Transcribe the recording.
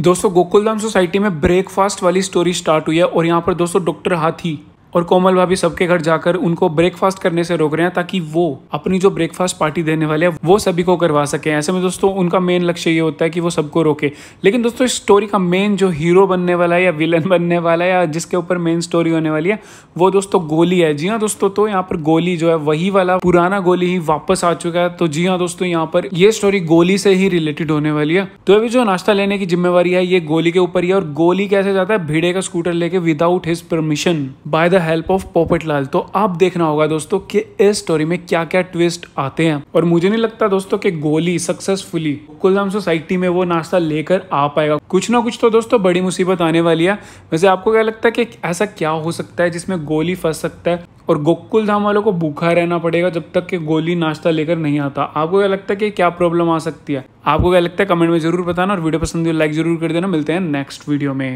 दोस्तों गोकुलधाम सोसाइटी में ब्रेकफास्ट वाली स्टोरी स्टार्ट हुई है और यहाँ पर दोस्तों डॉक्टर हाथी और कोमल भाभी सबके घर जाकर उनको ब्रेकफास्ट करने से रोक रहे हैं ताकि वो अपनी जो ब्रेकफास्ट पार्टी देने वाले हैं वो सभी को करवा सके ऐसे में दोस्तों उनका मेन लक्ष्य ये होता है कि वो सबको रोके लेकिन दोस्तों इस स्टोरी का मेन जो हीरो बनने वाला है या विलन बनने वाला है या जिसके ऊपर मेन स्टोरी होने वाली है वो दोस्तों गोली है जी हाँ दोस्तों तो यहाँ पर गोली जो है वही वाला पुराना गोली ही वापस आ चुका है तो जी हाँ दोस्तों यहाँ पर ये स्टोरी गोली से ही रिलेटेड होने वाली है तो अभी जो नाश्ता लेने की जिम्मेवारी है ये गोली के ऊपर ही है और गोली कैसे जाता है भिड़े का स्कूटर लेके without his permission by the help of Popatlal तो आप देखना होगा दोस्तों कि इस स्टोरी में क्या क्या ट्विस्ट आते हैं और मुझे नहीं लगता दोस्तों कि गोली सक्सेसफुली कुलजाम सोसाइटी में वो नाश्ता लेकर आ पाएगा कुछ ना कुछ तो दोस्तों बड़ी मुसीबत आने वाली है वैसे आपको क्या लगता है कि ऐसा क्या हो सकता है जिसमें गोली फंस सकता है और गोकुल धाम वालों को भूखा रहना पड़ेगा जब तक कि गोली नाश्ता लेकर नहीं आता आपको क्या लगता है कि क्या प्रॉब्लम आ सकती है आपको क्या लगता है कमेंट में जरूर बताना और वीडियो पसंद लाइक तो जरूर कर देना मिलते हैं नेक्स्ट वीडियो में